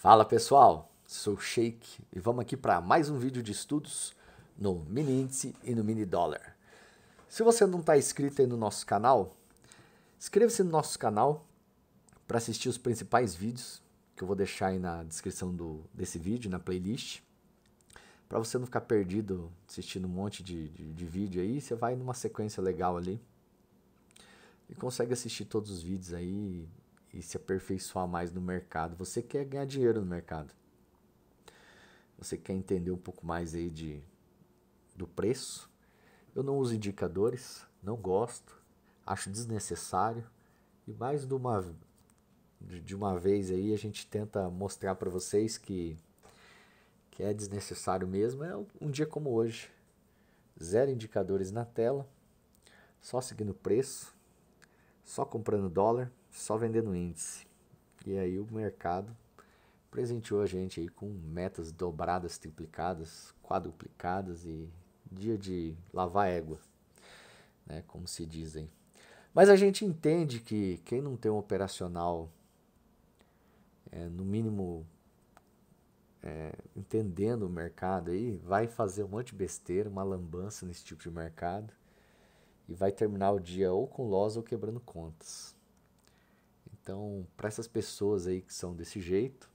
Fala pessoal, sou Sheik e vamos aqui para mais um vídeo de estudos no mini índice e no mini dólar. Se você não está inscrito aí no nosso canal, inscreva-se no nosso canal para assistir os principais vídeos que eu vou deixar aí na descrição do, desse vídeo, na playlist. Para você não ficar perdido assistindo um monte de, de, de vídeo aí, você vai numa sequência legal ali e consegue assistir todos os vídeos aí e se aperfeiçoar mais no mercado. Você quer ganhar dinheiro no mercado. Você quer entender um pouco mais aí de, do preço. Eu não uso indicadores, não gosto, acho desnecessário. E mais de uma, de uma vez aí a gente tenta mostrar para vocês que, que é desnecessário mesmo. É um dia como hoje. Zero indicadores na tela, só seguindo o preço, só comprando dólar só vendendo índice. E aí o mercado presenteou a gente aí com metas dobradas, triplicadas, quadruplicadas e dia de lavar égua, né, como se dizem. Mas a gente entende que quem não tem um operacional, é, no mínimo, é, entendendo o mercado aí, vai fazer um monte de besteira, uma lambança nesse tipo de mercado e vai terminar o dia ou com loss ou quebrando contas. Então, para essas pessoas aí que são desse jeito,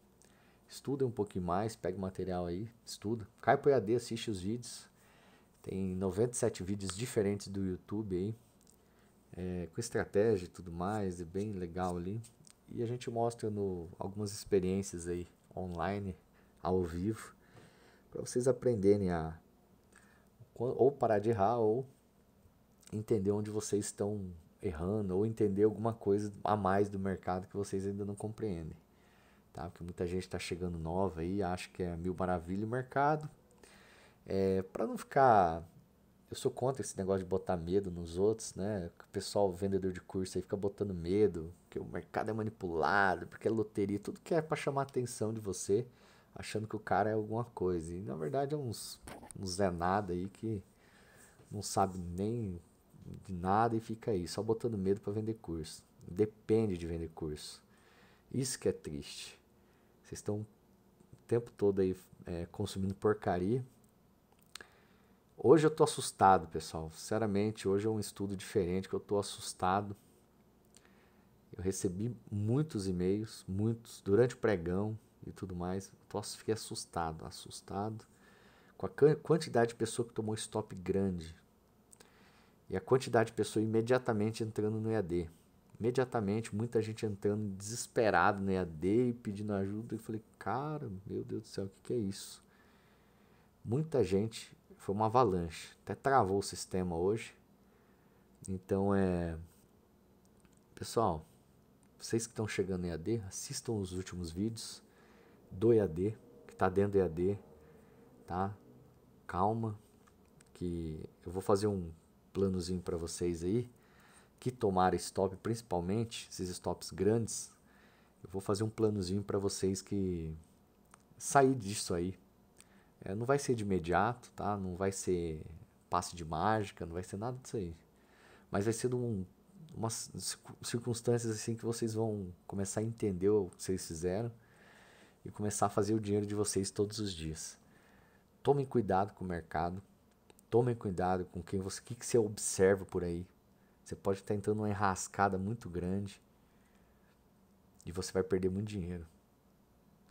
estuda um pouquinho mais, pega o material aí, estuda. Cai pro EAD, assiste os vídeos. Tem 97 vídeos diferentes do YouTube aí, é, com estratégia e tudo mais, é bem legal ali. E a gente mostra no, algumas experiências aí online, ao vivo, para vocês aprenderem a ou parar de errar ou entender onde vocês estão errando ou entender alguma coisa a mais do mercado que vocês ainda não compreendem. Tá? Porque muita gente está chegando nova aí, acha que é mil maravilha o mercado. É, para não ficar. Eu sou contra esse negócio de botar medo nos outros, né? O pessoal, vendedor de curso aí fica botando medo, que o mercado é manipulado, porque é loteria, tudo que é para chamar a atenção de você, achando que o cara é alguma coisa. E na verdade é uns, uns é nada aí que não sabe nem de nada e fica aí, só botando medo para vender curso. Depende de vender curso. Isso que é triste. Vocês estão o tempo todo aí é, consumindo porcaria. Hoje eu tô assustado, pessoal. Sinceramente, hoje é um estudo diferente que eu tô assustado. Eu recebi muitos e-mails, muitos, durante o pregão e tudo mais. Eu fiquei assustado, assustado com a quantidade de pessoa que tomou stop grande e a quantidade de pessoas imediatamente entrando no EAD. Imediatamente, muita gente entrando desesperado no EAD e pedindo ajuda. Eu falei, cara, meu Deus do céu, o que, que é isso? Muita gente, foi uma avalanche. Até travou o sistema hoje. Então é. Pessoal, vocês que estão chegando no EAD, assistam os últimos vídeos do EAD, que está dentro do EAD, tá? Calma, que eu vou fazer um planozinho para vocês aí, que tomar stop, principalmente esses stops grandes, eu vou fazer um planozinho para vocês que sair disso aí. É, não vai ser de imediato, tá? Não vai ser passe de mágica, não vai ser nada disso aí. Mas vai ser de um, umas circunstâncias assim que vocês vão começar a entender o que vocês fizeram e começar a fazer o dinheiro de vocês todos os dias. Tomem cuidado com o mercado, Tomem cuidado com quem você, o que, que você observa por aí. Você pode estar entrando numa enrascada muito grande e você vai perder muito dinheiro.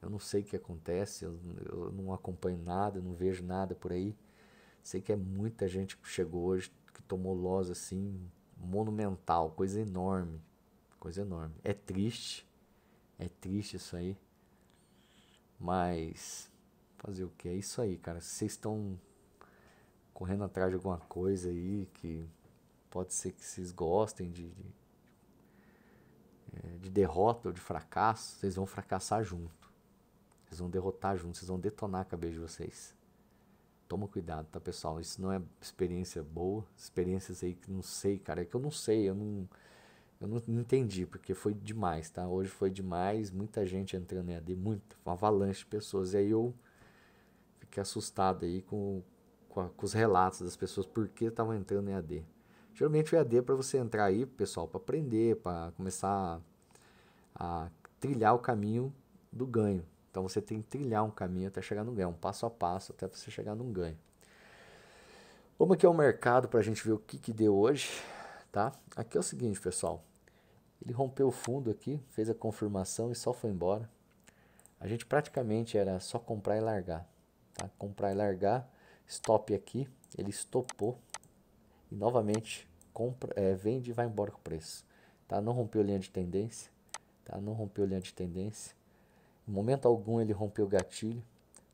Eu não sei o que acontece, eu, eu não acompanho nada, não vejo nada por aí. Sei que é muita gente que chegou hoje que tomou loss assim monumental, coisa enorme, coisa enorme. É triste, é triste isso aí. Mas fazer o que? É isso aí, cara. Vocês estão correndo atrás de alguma coisa aí que pode ser que vocês gostem de, de, eh, de derrota ou de fracasso, vocês vão fracassar junto. Vocês vão derrotar junto, vocês vão detonar a cabeça de vocês. Toma cuidado, tá, pessoal? Isso não é experiência boa, experiências aí que não sei, cara, é que eu não sei, eu não eu não, entendi, porque foi demais, tá? Hoje foi demais, muita gente entrando em AD, muito, uma avalanche de pessoas. E aí eu fiquei assustado aí com, com, a, com os relatos das pessoas por que estavam entrando em AD. Geralmente o AD é para você entrar aí, pessoal, para aprender, para começar a, a trilhar o caminho do ganho. Então você tem que trilhar um caminho até chegar no ganho, um passo a passo até você chegar no ganho. Vamos aqui ao mercado para a gente ver o que, que deu hoje. Tá? Aqui é o seguinte, pessoal. Ele rompeu o fundo aqui, fez a confirmação e só foi embora. A gente praticamente era só comprar e largar. Tá? Comprar e largar stop aqui, ele estopou e novamente compra, é, vende e vai embora com o preço. Tá? Não rompeu linha de tendência, tá? não rompeu linha de tendência. Em momento algum ele rompeu o gatilho,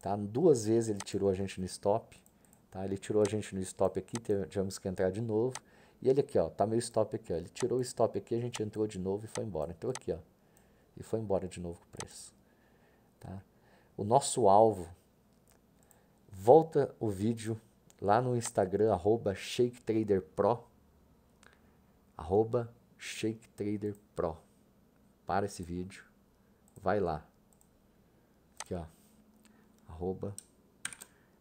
tá? duas vezes ele tirou a gente no stop. Tá? Ele tirou a gente no stop aqui, tivemos que entrar de novo. E ele aqui, ó, tá meio stop aqui, ó. Ele tirou o stop aqui, a gente entrou de novo e foi embora. Entrou aqui, ó. E foi embora de novo com o preço. Tá? O nosso alvo Volta o vídeo lá no Instagram, arroba ShakeTraderPro, arroba ShakeTraderPro. Para esse vídeo, vai lá. Aqui, ó, arroba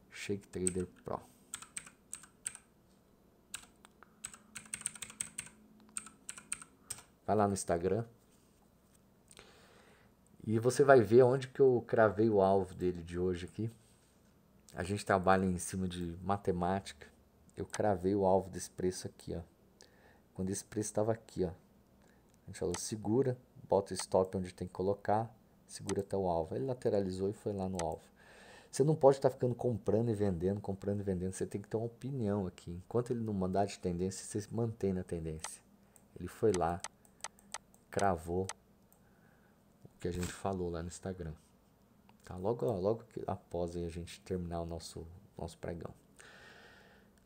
ShakeTraderPro. Vai lá no Instagram. E você vai ver onde que eu cravei o alvo dele de hoje aqui. A gente trabalha em cima de matemática. Eu cravei o alvo desse preço aqui, ó. Quando esse preço estava aqui, ó. A gente falou, segura, bota stop onde tem que colocar, segura até o alvo. Ele lateralizou e foi lá no alvo. Você não pode estar tá ficando comprando e vendendo, comprando e vendendo. Você tem que ter uma opinião aqui. Enquanto ele não mandar de tendência, você se mantém na tendência. Ele foi lá, cravou o que a gente falou lá no Instagram tá? Logo, logo após a gente terminar o nosso, nosso pregão.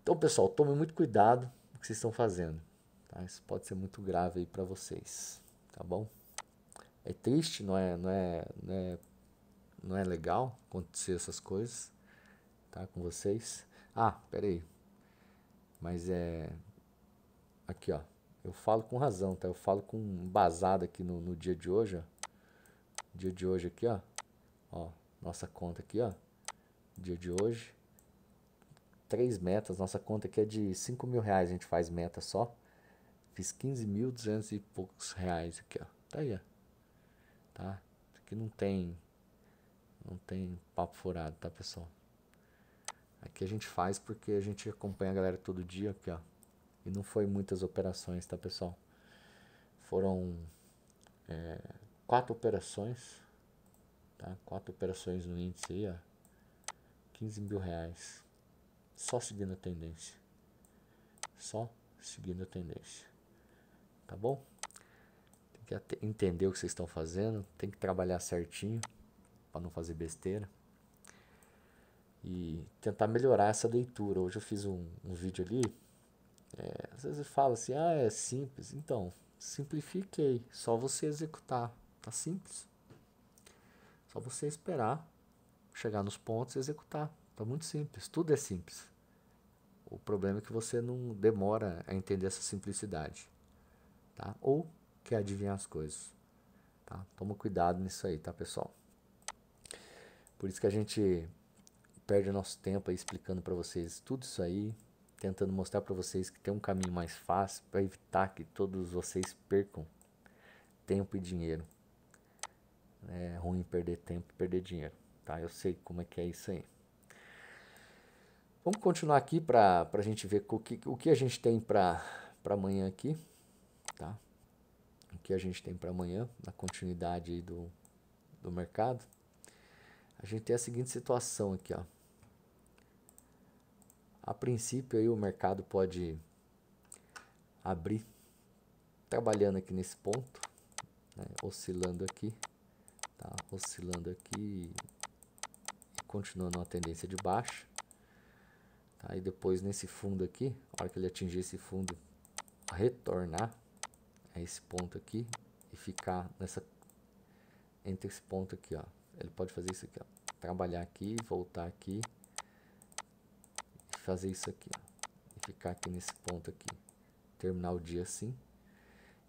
Então, pessoal, tome muito cuidado com o que vocês estão fazendo. Tá? Isso pode ser muito grave aí para vocês, tá bom? É triste, não é, não é, não é, não é legal acontecer essas coisas, tá? Com vocês. Ah, peraí. Mas é aqui, ó. Eu falo com razão, tá? Eu falo com um basado aqui no, no dia de hoje, ó. Dia de hoje aqui, ó. Ó, nossa conta aqui, ó. Dia de hoje. Três metas. Nossa conta aqui é de 5 mil reais. A gente faz meta só. Fiz 15.200 e poucos reais aqui, ó. Tá aí, ó. Tá? aqui não tem. Não tem papo furado, tá, pessoal? Aqui a gente faz porque a gente acompanha a galera todo dia aqui, ó. E não foi muitas operações, tá, pessoal? Foram é, quatro operações Tá? Quatro operações no índice aí, ó. 15 mil reais. Só seguindo a tendência. Só seguindo a tendência. Tá bom? Tem que entender o que vocês estão fazendo. Tem que trabalhar certinho para não fazer besteira e tentar melhorar essa leitura. Hoje eu fiz um, um vídeo ali. É, às vezes fala assim, ah, é simples. Então, simplifiquei, só você executar. Tá simples. Só você esperar chegar nos pontos e executar. Está então, muito simples, tudo é simples. O problema é que você não demora a entender essa simplicidade, tá? Ou quer adivinhar as coisas, tá? Toma cuidado nisso aí, tá, pessoal? Por isso que a gente perde o nosso tempo aí explicando para vocês tudo isso aí, tentando mostrar para vocês que tem um caminho mais fácil para evitar que todos vocês percam tempo e dinheiro. É ruim perder tempo, perder dinheiro, tá? Eu sei como é que é isso aí. Vamos continuar aqui para a gente ver o que, o que a gente tem para amanhã aqui, tá? O que a gente tem para amanhã, na continuidade aí do, do mercado. A gente tem a seguinte situação aqui, ó. A princípio aí o mercado pode abrir trabalhando aqui nesse ponto, né? oscilando aqui tá oscilando aqui e continuando uma tendência de baixa. Tá? E depois nesse fundo aqui, a hora que ele atingir esse fundo, retornar a esse ponto aqui e ficar nessa entre esse ponto aqui, ó. Ele pode fazer isso aqui, ó. Trabalhar aqui, voltar aqui e fazer isso aqui, ó. E ficar aqui nesse ponto aqui. Terminar o dia assim.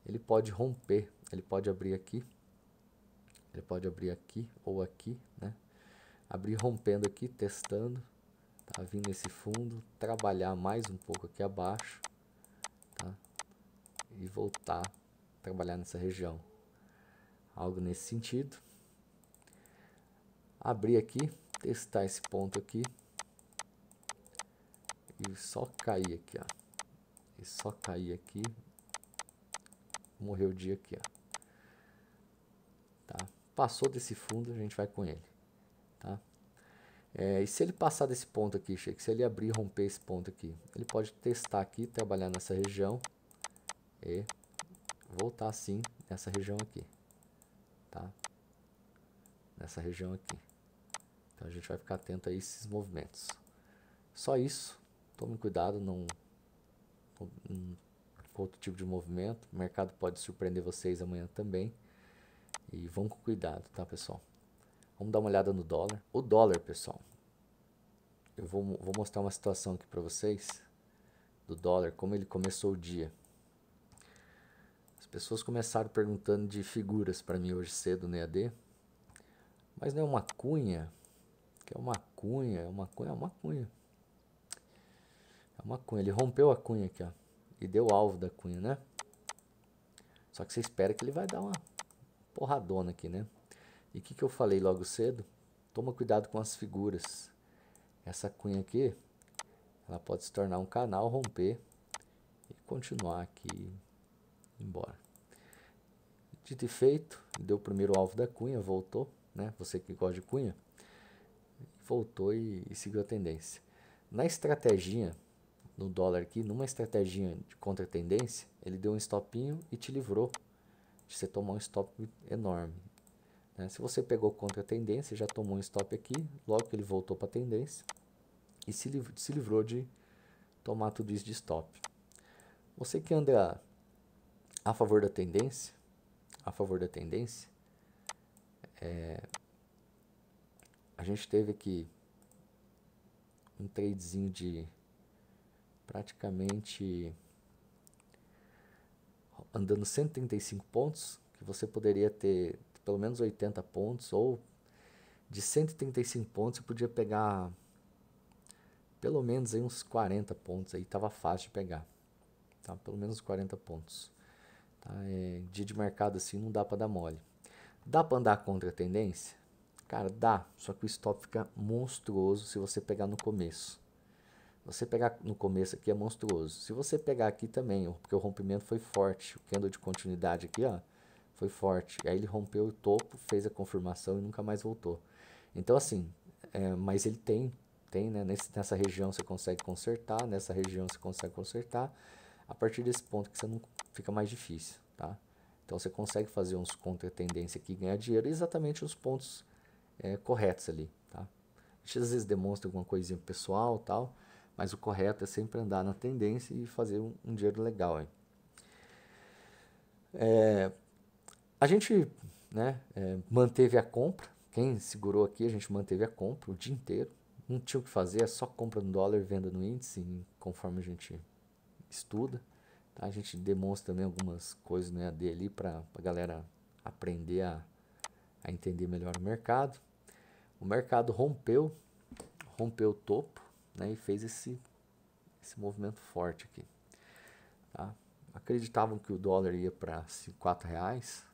Ele pode romper, ele pode abrir aqui ele pode abrir aqui ou aqui, né? Abrir rompendo aqui, testando. Tá vindo esse fundo, trabalhar mais um pouco aqui abaixo, tá? E voltar a trabalhar nessa região. Algo nesse sentido. Abrir aqui, testar esse ponto aqui. E só cair aqui, ó. E só cair aqui. Morreu o dia aqui, ó. Passou desse fundo, a gente vai com ele. Tá? É, e se ele passar desse ponto aqui, Shake, se ele abrir e romper esse ponto aqui, ele pode testar aqui, trabalhar nessa região e voltar assim nessa região aqui. Tá? Nessa região aqui. Então a gente vai ficar atento a esses movimentos. Só isso. Tome cuidado, não, não outro tipo de movimento. O mercado pode surpreender vocês amanhã também. E vão com cuidado, tá, pessoal? Vamos dar uma olhada no dólar. O dólar, pessoal. Eu vou, vou mostrar uma situação aqui para vocês do dólar, como ele começou o dia. As pessoas começaram perguntando de figuras para mim hoje cedo no EAD. Mas não é uma cunha, que é uma cunha, é uma cunha, é uma cunha. É uma cunha, ele rompeu a cunha aqui, ó, e deu alvo da cunha, né? Só que você espera que ele vai dar uma porradona aqui, né? E o que, que eu falei logo cedo? Toma cuidado com as figuras. Essa cunha aqui, ela pode se tornar um canal, romper e continuar aqui embora. Dito e feito, deu o primeiro alvo da cunha, voltou, né? Você que gosta de cunha, voltou e, e seguiu a tendência. Na estratégia no dólar aqui, numa estratégia de contra-tendência, ele deu um stopinho e te livrou de você tomar um stop enorme. Né? Se você pegou contra a tendência, já tomou um stop aqui, logo que ele voltou para a tendência e se, livrou, se livrou de tomar tudo isso de stop. Você que anda a favor da tendência, a favor da tendência, é, a gente teve aqui um tradezinho de praticamente andando 135 pontos, que você poderia ter pelo menos 80 pontos, ou de 135 pontos você podia pegar pelo menos aí uns 40 pontos, aí estava fácil de pegar, tá? pelo menos 40 pontos. Tá? É, dia de mercado assim não dá para dar mole. Dá para andar contra a tendência? Cara, dá, só que o stop fica monstruoso se você pegar no começo. Você pegar no começo aqui é monstruoso. Se você pegar aqui também, porque o rompimento foi forte, o candle de continuidade aqui, ó, foi forte. E aí ele rompeu o topo, fez a confirmação e nunca mais voltou. Então assim, é, mas ele tem, tem, né? Nesse, nessa região você consegue consertar, nessa região você consegue consertar. A partir desse ponto que você não fica mais difícil, tá? Então você consegue fazer uns contra tendência aqui, ganhar dinheiro exatamente os pontos é, corretos ali, tá? A gente às vezes demonstra alguma coisinha pessoal, tal mas o correto é sempre andar na tendência e fazer um, um dinheiro legal. Hein? É, a gente né, é, manteve a compra. Quem segurou aqui, a gente manteve a compra o dia inteiro. Não tinha o que fazer, é só compra no dólar e venda no índice, conforme a gente estuda. Tá? A gente demonstra também algumas coisas no né, EAD ali para a galera aprender a, a entender melhor o mercado. O mercado rompeu, rompeu o topo, né, e fez esse, esse movimento forte aqui. Tá? Acreditavam que o dólar ia para quatro reais,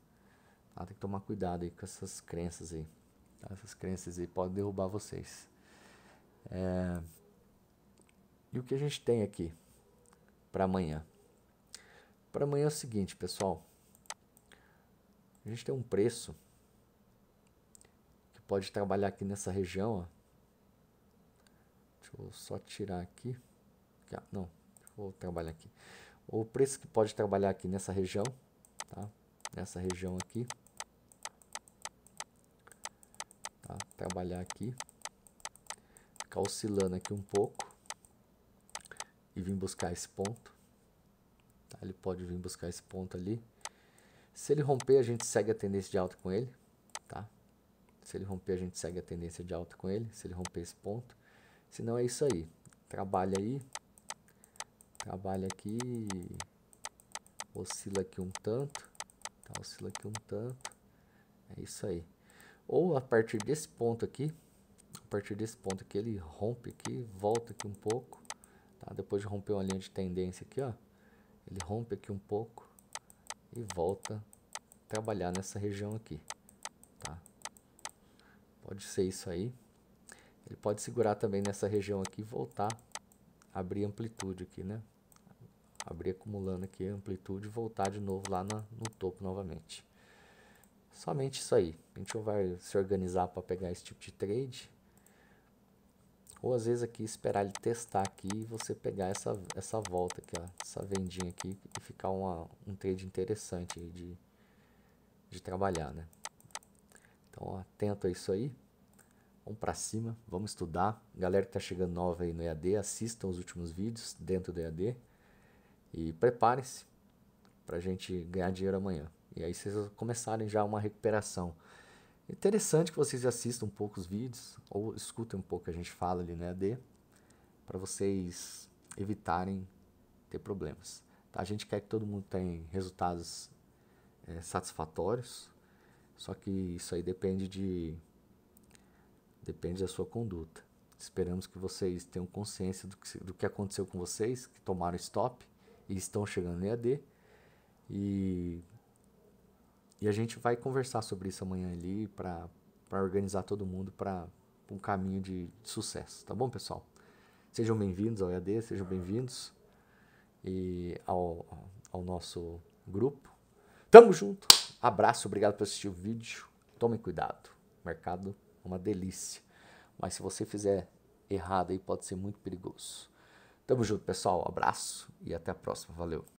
tá? tem que tomar cuidado aí com essas crenças aí. Tá? Essas crenças aí podem derrubar vocês. É... E o que a gente tem aqui para amanhã? Para amanhã é o seguinte, pessoal. A gente tem um preço que pode trabalhar aqui nessa região, ó, Deixa eu só tirar aqui. não, vou trabalhar aqui. O preço que pode trabalhar aqui nessa região, tá? Nessa região aqui. Tá? Trabalhar aqui. Ficar oscilando aqui um pouco. E vir buscar esse ponto. Tá? Ele pode vir buscar esse ponto ali. Se ele romper, a gente segue a tendência de alta com ele, tá? Se ele romper, a gente segue a tendência de alta com ele. Se ele romper esse ponto. Senão é isso aí. Trabalha aí. Trabalha aqui. Oscila aqui um tanto. Tá, oscila aqui um tanto. É isso aí. Ou a partir desse ponto aqui. A partir desse ponto aqui, ele rompe aqui, volta aqui um pouco. Tá? Depois de romper uma linha de tendência aqui, ó. Ele rompe aqui um pouco e volta a trabalhar nessa região aqui. Tá? Pode ser isso aí. Ele pode segurar também nessa região aqui e voltar, abrir amplitude aqui, né? Abrir acumulando aqui a amplitude e voltar de novo lá na, no topo novamente. Somente isso aí. A gente vai se organizar para pegar esse tipo de trade. Ou às vezes aqui esperar ele testar aqui e você pegar essa, essa volta aqui, ó, essa vendinha aqui e ficar uma, um trade interessante de, de trabalhar, né? Então, atento a isso aí. Vamos para cima, vamos estudar. Galera que está chegando nova aí no EAD, assistam os últimos vídeos dentro do EAD e preparem-se para a gente ganhar dinheiro amanhã. E aí vocês começarem já uma recuperação. Interessante que vocês assistam um pouco os vídeos ou escutem um pouco que a gente fala ali no EAD para vocês evitarem ter problemas. Tá? A gente quer que todo mundo tenha resultados é, satisfatórios, só que isso aí depende de Depende da sua conduta. Esperamos que vocês tenham consciência do que, do que aconteceu com vocês, que tomaram stop e estão chegando no EAD. E, e a gente vai conversar sobre isso amanhã ali para organizar todo mundo para um caminho de, sucesso, tá bom, pessoal? Sejam bem-vindos ao EAD, sejam bem-vindos e ao, ao nosso grupo. Tamo junto. Abraço, obrigado por assistir o vídeo. Tomem cuidado. Mercado uma delícia. Mas se você fizer errado aí, pode ser muito perigoso. Tamo junto, pessoal. abraço e até a próxima. Valeu.